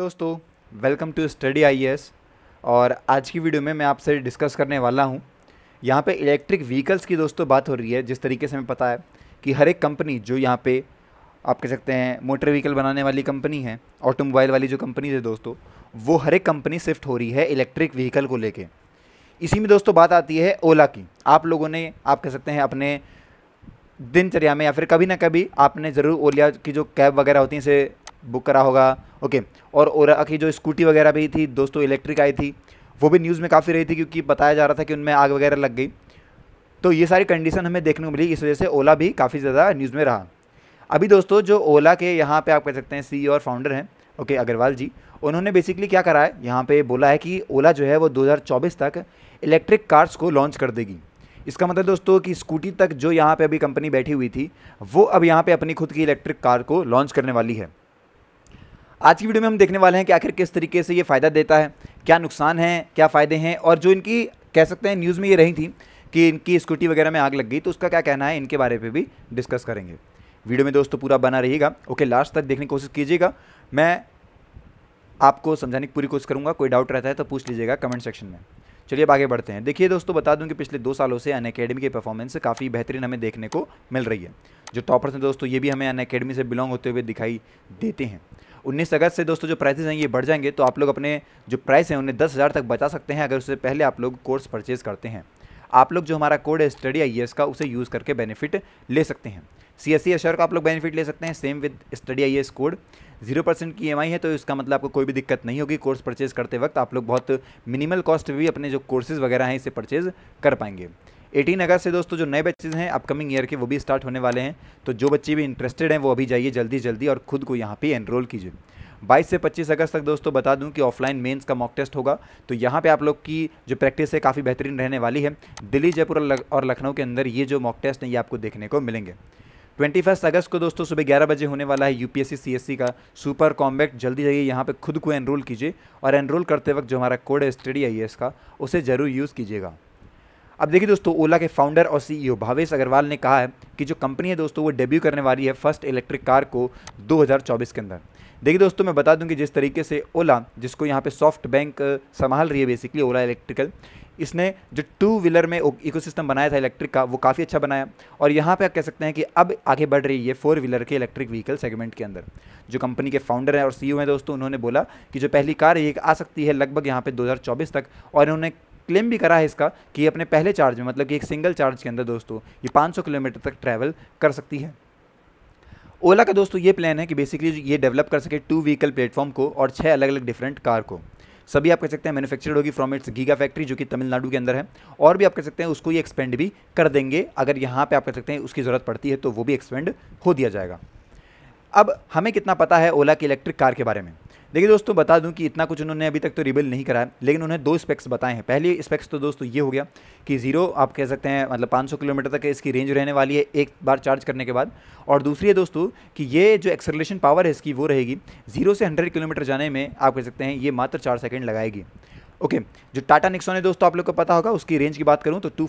दोस्तों welcome to study S और आज की वीडियो में मैं आपसे डिस्कस करने वाला हूँ यहाँ पे इलेक्ट्रिक व्हीकल्स की दोस्तों बात हो रही है जिस तरीके से हमें पता है कि हर एक कंपनी जो यहाँ पे आप कह सकते हैं मोटर व्हीकल बनाने वाली कंपनी है ऑटोमोबाइल वाली जो कंपनी है दोस्तों वो हर एक कंपनी शिफ्ट हो रही है इलेक्ट्रिक व्हीकल को लेकर इसी में दोस्तों बात आती है ओला की आप लोगों ने आप कह सकते हैं अपने दिनचर्या में या फिर कभी ना कभी आपने ज़रूर ओला की जो कैब वगैरह होती हैं इसे बुक करा होगा ओके और ओरा की जो स्कूटी वगैरह भी थी दोस्तों इलेक्ट्रिक आई थी वो भी न्यूज़ में काफ़ी रही थी क्योंकि बताया जा रहा था कि उनमें आग वगैरह लग गई तो ये सारी कंडीशन हमें देखने को मिली इस वजह से ओला भी काफ़ी ज़्यादा न्यूज़ में रहा अभी दोस्तों जो ओला के यहाँ पे आप कह सकते हैं सी e और फाउंडर हैं ओके अग्रवाल जी उन्होंने बेसिकली क्या करा है यहाँ पे बोला है कि ओला जो है वो 2024 तक इलेक्ट्रिक कार्स को लॉन्च कर देगी इसका मतलब दोस्तों कि स्कूटी तक जो यहाँ पे अभी कंपनी बैठी हुई थी वो अब यहाँ पे अपनी खुद की इलेक्ट्रिक कार को लॉन्च करने वाली है आज की वीडियो में हम देखने वाले हैं कि आखिर किस तरीके से ये फ़ायदा देता है क्या नुकसान है क्या फ़ायदे हैं और जो इनकी कह सकते हैं न्यूज़ में ये रही थी कि इनकी स्कूटी वगैरह में आग लग गई तो उसका क्या कहना है इनके बारे में भी डिस्कस करेंगे वीडियो में दोस्तों पूरा बना रहेगा ओके लास्ट तक देखने की कोशिश कीजिएगा मैं आपको समझाने की पूरी कोशिश करूँगा कोई डाउट रहता है तो पूछ लीजिएगा कमेंट सेक्शन में चलिए अब आगे बढ़ते हैं देखिए दोस्तों बता दूं कि पिछले दो सालों से अन अकेडमी की परफॉर्मेंस काफ़ी बेहतरीन हमें देखने को मिल रही है जो टॉपर्स हैं दोस्तों ये भी हमें अन अकेडमी से बिलोंग होते हुए दिखाई देते हैं उन्नीस अगस्त से दोस्तों जो प्राइसेज हैं ये बढ़ जाएंगे तो आप लोग अपने जो प्राइस हैं उन्हें दस हज़ार तक बचा सकते हैं अगर उससे पहले आप लोग कोर्स परचेज़ करते हैं आप लोग जो हमारा कोड है स्टडी आई e का उसे यूज़ करके बेनिफिट ले सकते हैं सी एस सी एश्योर का आप लोग बेनिफिट ले सकते हैं same with study I code zero percent की ई e है तो इसका मतलब आपको कोई भी दिक्कत नहीं होगी कोर्स परचेज़ करते वक्त आप लोग बहुत मिनिमल कॉस्ट भी अपने जो कोर्सेज़ वगैरह हैं इसे परचेज़ कर पाएंगे 18 अगस्त से दोस्तों जो नए बच्चे हैं अपकमिंग ईयर के वो भी स्टार्ट होने वाले हैं तो जो बच्चे भी इंटरेस्टेड हैं वो अभी जाइए जल्दी जल्दी और खुद को यहाँ पे एनरोल कीजिए 22 से 25 अगस्त तक दोस्तों बता दूं कि ऑफलाइन मेंस का मॉक टेस्ट होगा तो यहाँ पे आप लोग की जो प्रैक्टिस है काफ़ी बेहतरीन रहने वाली है दिल्ली जयपुर और लखनऊ के अंदर ये जो मॉक टेस्ट हैं ये आपको देखने को मिलेंगे ट्वेंटी फर्स्ट अगस्त को दोस्तों सुबह ग्यारह बजे होने वाला है यूपीएससी सीएससी का सुपर कॉम्बैक्ट जल्दी जाइए यहाँ पे खुद को एनरोल कीजिए और एनरोल करते वक्त जो हमारा कोड है स्टडी आई का उसे ज़रूर यूज़ कीजिएगा अब देखिए दोस्तों ओला के फाउंडर और सीईओ e भावेश अग्रवाल ने कहा है कि जो कंपनी है दोस्तों वो डेब्यू करने वाली है फर्स्ट इलेक्ट्रिक कार को 2024 के अंदर देखिए दोस्तों मैं बता दूं कि जिस तरीके से ओला जिसको यहाँ पे सॉफ्ट बैंक संभाल रही है बेसिकली ओला इलेक्ट्रिकल इसने जो टू व्हीलर में इकोसिस्टम बनाया था इलेक्ट्रिक का वो काफ़ी अच्छा बनाया और यहाँ पे आप कह सकते हैं कि अब आगे बढ़ रही है फोर व्हीलर के इलेक्ट्रिक व्हीकल सेगमेंट के अंदर जो कंपनी के फाउंडर हैं और सीईओ e हैं दोस्तों उन्होंने बोला कि जो पहली कार ये आ सकती है लगभग यहाँ पे 2024 तक और इन्होंने क्लेम भी करा है इसका कि अपने पहले चार्ज में मतलब कि एक सिंगल चार्ज के अंदर दोस्तों ये 500 किलोमीटर तक ट्रैवल कर सकती है ओला का दोस्तों ये प्लान है कि बेसिकली ये डेवलप कर सके टू व्हीकल प्लेटफॉर्म को और छः अलग अलग डिफरेंट कार को सभी आप कह सकते हैं मैन्युफैक्चर्ड होगी फ्रॉम इट्स गीगा फैक्ट्री जो कि तमिलनाडु के अंदर है और भी आप कह सकते हैं उसको ये एक्सपेंड भी कर देंगे अगर यहाँ पे आप कह सकते हैं उसकी ज़रूरत पड़ती है तो वो भी एक्सपेंड हो दिया जाएगा अब हमें कितना पता है ओला की इलेक्ट्रिक कार के बारे में देखिए दोस्तों बता दूं कि इतना कुछ उन्होंने अभी तक तो रिबिल नहीं कराया लेकिन उन्हें दो स्पेक्स बताए हैं पहली स्पेक्स तो दोस्तों ये हो गया कि ज़ीरो आप कह सकते हैं मतलब 500 किलोमीटर तक इसकी रेंज रहने वाली है एक बार चार्ज करने के बाद और दूसरी है दोस्तों कि ये जो एक्सलेशन पावर है इसकी वो रहेगी ज़ीरो से हंड्रेड किलोमीटर जाने में आप कह सकते हैं ये मात्र चार सेकेंड लगाएगी ओके okay, जो टाटा निक्सोन है दोस्तों आप लोग को पता होगा उसकी रेंज की बात करूँ तो टू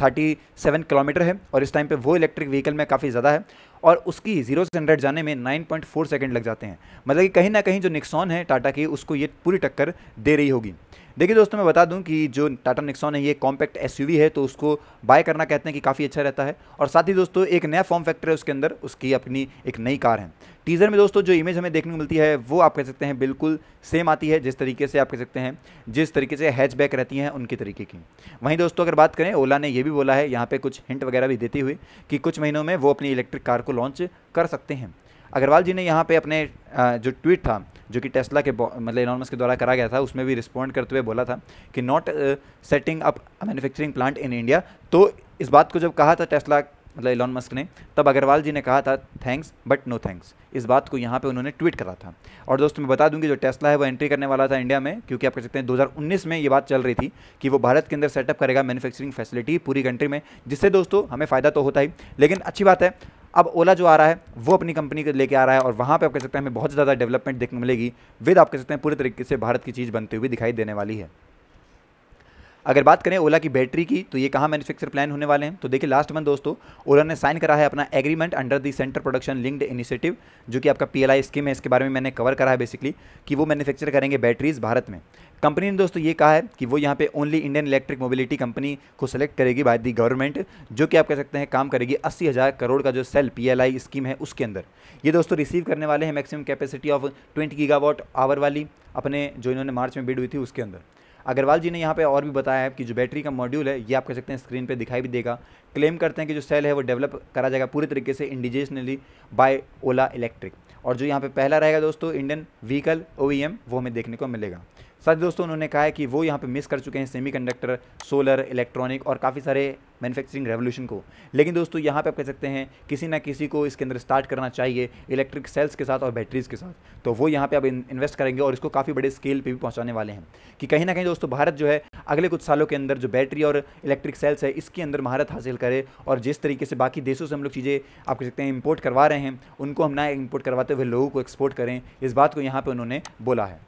थर्टी सेवन किलोमीटर है और इस टाइम पे वो इलेक्ट्रिक व्हीकल में काफ़ी ज़्यादा है और उसकी जीरो से हंड्रेड जाने में 9.4 सेकंड लग जाते हैं मतलब कि कहीं ना कहीं जो निक्सॉन है टाटा की उसको ये पूरी टक्कर दे रही होगी देखिए दोस्तों मैं बता दूं कि जो टाटा निक्सॉन है ये कॉम्पैक्ट एसयूवी है तो उसको बाय करना कहते हैं कि काफ़ी अच्छा रहता है और साथ ही दोस्तों एक नया फॉर्म फैक्टर है उसके अंदर उसकी अपनी एक नई कार है टीज़र में दोस्तों जो इमेज हमें देखने को मिलती है वो आप कह सकते हैं बिल्कुल सेम आती है जिस तरीके से आप कह सकते हैं जिस तरीके से हैचबैक रहती हैं उनके तरीके की वहीं दोस्तों अगर बात करें ओला ने ये भी बोला है यहाँ पर कुछ हिंट वगैरह भी देती हुई कि कुछ महीनों में वो अपनी इलेक्ट्रिक कार को लॉन्च कर सकते हैं अग्रवाल जी ने यहाँ पे अपने जो ट्वीट था जो कि टेस्ला के मतलब इनॉनमस के द्वारा करा गया था उसमें भी रिस्पॉन्ड करते हुए बोला था कि not setting up manufacturing plant in India तो इस बात को जब कहा था टेस्ला मतलब इलॉन मस्क ने तब अग्रवाल जी ने कहा था थैंक्स बट नो थैंक्स इस बात को यहाँ पे उन्होंने ट्वीट करा था और दोस्तों मैं बता दूंगी जो टेस्ला है वो एंट्री करने वाला था इंडिया में क्योंकि आप कह सकते हैं 2019 में ये बात चल रही थी कि वो भारत के अंदर सेटअप करेगा मैन्युफैक्चरिंग फैसिलिटी पूरी कंट्री में जिससे दोस्तों हमें फ़ायदा तो होता ही लेकिन अच्छी बात है अब ओला जो आ रहा है वो अपनी कंपनी को लेके आ रहा है और वहाँ पे आप कह सकते हैं हमें बहुत ज़्यादा डेवलपमेंट देखने मिलेगी विद आप कह सकते हैं पूरे तरीके से भारत की चीज़ बनती हुई दिखाई देने वाली है अगर बात करें ओला की बैटरी की तो ये कहाँ मैन्युफैक्चर प्लान होने वाले हैं तो देखिए लास्ट मंथ दोस्तों ओला ने साइन करा है अपना agreement under the centre production linked initiative जो कि आपका पीएलआई स्कीम है इसके बारे में मैंने कवर करा है बेसिकली कि वो मैन्युफैक्चर करेंगे बैटरीज भारत में कंपनी ने दोस्तों ये कहा है कि वो यहाँ पे only Indian electric mobility company को सेलेक्ट करेगी बाय दी गवर्नमेंट जो कि आप कह सकते हैं काम करेगी अस्सी हज़ार करोड़ का जो सेल पीएलआई स्कीम है उसके अंदर ये दोस्तों रिसीव करने वाले हैं maximum capacity of twenty gigawatt hour वाली अपने जो इन्होंने मार्च में बिड हुई थी उसके अंदर अग्रवाल जी ने यहाँ पे और भी बताया है कि जो बैटरी का मॉड्यूल है ये आप कह सकते हैं स्क्रीन पे दिखाई भी देगा क्लेम करते हैं कि जो सेल है वो डेवलप करा जाएगा पूरी तरीके से इंडिजिनली बाय ओला इलेक्ट्रिक और जो यहाँ पे पहला रहेगा दोस्तों इंडियन व्हीकल ओ वो हमें देखने को मिलेगा ही दोस्तों उन्होंने कहा है कि वो यहाँ पे मिस कर चुके हैं सेमीकंडक्टर सोलर इलेक्ट्रॉनिक और काफ़ी सारे मैन्युफैक्चरिंग रेवोल्यूशन को लेकिन दोस्तों यहाँ पे आप कह सकते हैं किसी ना किसी को इसके अंदर स्टार्ट करना चाहिए इलेक्ट्रिक सेल्स के साथ और बैटरीज़ के साथ तो वो यहाँ पे अब इन्वेस्ट करेंगे और इसको काफ़ी बड़े स्केल पर भी पहुँचाने वाले हैं कि कहीं ना कहीं दोस्तों भारत जो है अगले कुछ सालों के अंदर जो बैटरी और इलेक्ट्रिक सेल्स है इसके अंदर महारत हासिल करे और जिस तरीके से बाकी देशों से हम लोग चीज़ें आप कह सकते हैं इम्पोर्ट करवा रहे हैं उनको हम ना इम्पोर्ट करवाते हुए लोगों को एक्सपोर्ट करें इस बात को यहाँ पर उन्होंने बोला है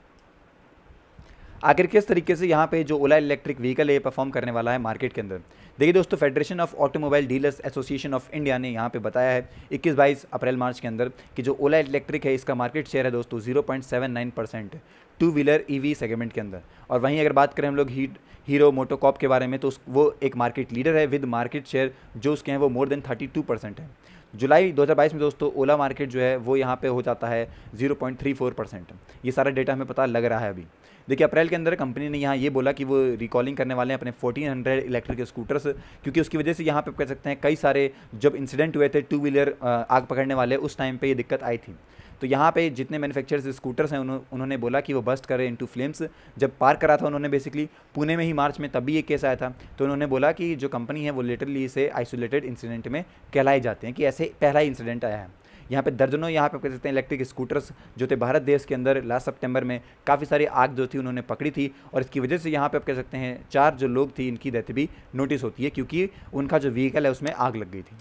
आखिर किस तरीके से यहाँ पे जो ओला इलेक्ट्रिक व्हीकल है परफॉर्म करने वाला है मार्केट के अंदर देखिए दोस्तों federation of automobile dealers association of India ने यहाँ पे बताया है 21 बाईस अप्रैल मार्च के अंदर कि जो ओला इलेक्ट्रिक है इसका मार्केट शेयर है दोस्तों zero percent two wheeler E segment के अंदर और वहीं अगर बात करें हम लोग हीट हीरो मोटोकॉप के बारे में तो वो एक मार्केट लीडर है विद मार्केट शेयर जो उसके हैं वो मोर देन थर्टी है जुलाई 2022 में दोस्तों ओला मार्केट जो है वो यहाँ पे हो जाता है 0.34 परसेंट ये सारा डेटा हमें पता लग रहा है अभी देखिए अप्रैल के अंदर कंपनी ने यहाँ ये बोला कि वो रिकॉलिंग करने वाले हैं अपने 1400 इलेक्ट्रिक स्कूटर्स क्योंकि उसकी वजह से यहाँ पे कह सकते हैं कई सारे जब इंसिडेंट हुए थे टू व्हीलर आग पकड़ने वाले उस टाइम पर ये दिक्कत आई थी तो यहाँ पे जितने मैन्युफैक्चरर्स स्कूटर्स हैं उन्होंने बोला कि वो बस्ट करे इंटू फ्लेम्स जब पार करा था उन्होंने बेसिकली पुणे में ही मार्च में तब भी ये केस आया था तो उन्होंने बोला कि जो कंपनी है वो लिटरली इसे आइसोलेटेड इंसिडेंट में कहलाए जाते हैं कि ऐसे पहला इंसिडेंट आया है यहाँ पे दर्जनों यहाँ पे कह सकते हैं इलेक्ट्रिक स्कूटर्स जो थे भारत देश के अंदर लास्ट सितंबर में काफ़ी सारी आग जो थी उन्होंने पकड़ी थी और इसकी वजह से यहाँ पे आप कह सकते हैं चार जो लोग थी इनकी डेथ भी नोटिस होती है क्योंकि उनका जो व्हीकल है उसमें आग लग गई थी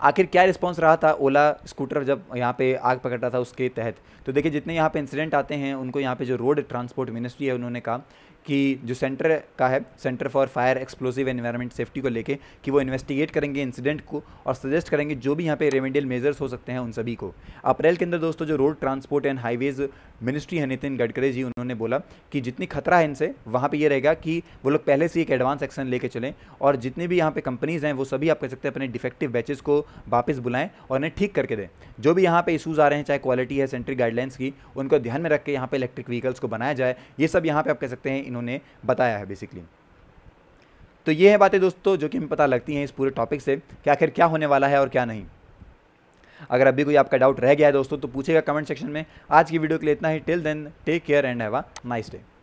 आखिर क्या रिस्पॉन्स रहा था ओला स्कूटर जब यहाँ पे आग पकड़ रहा था उसके तहत तो देखिए जितने यहाँ पे इंसिडेंट आते हैं उनको यहाँ पे जो रोड ट्रांसपोर्ट मिनिस्ट्री है उन्होंने कहा कि जो सेंटर का है centre for fire explosive environment safety को लेके कि वो इन्वेस्टिगेट करेंगे इंसिडेंट को और सजेस्ट करेंगे जो भी यहाँ पे रेमेडियल मेजर्स हो सकते हैं उन सभी को अप्रैल के अंदर दोस्तों जो road transport and highways ministry है नितिन गडकरी जी उन्होंने बोला कि जितनी खतरा है इनसे वहाँ पर यह रहेगा कि वो लोग पहले से एक एडवांस एक्शन लेके चलें और जितनी भी यहाँ पे कंपनीज़ हैं वो सभी आप कह सकते हैं अपने डिफेक्टिव बैचेस को वापस बुलाएं और उन्हें ठीक करके दें जो भी यहाँ पे इशूज़ आ रहे हैं चाहे क्वालिटी है सेंट्री गाइडलाइंस की उनको ध्यान में रख के यहाँ पर इलेक्ट्रिक व्हीकल्स को बनाया जाए ये सब यहाँ पे आप कह सकते हैं इन्होंने बताया है बेसिकली तो ये है बातें दोस्तों जो कि हमें पता लगती हैं इस पूरे टॉपिक से कि आखिर क्या होने वाला है और क्या नहीं अगर अभी कोई आपका डाउट रह गया है दोस्तों तो पूछेगा कमेंट सेक्शन में आज की वीडियो के लिए इतना ही till then take care and have a nice day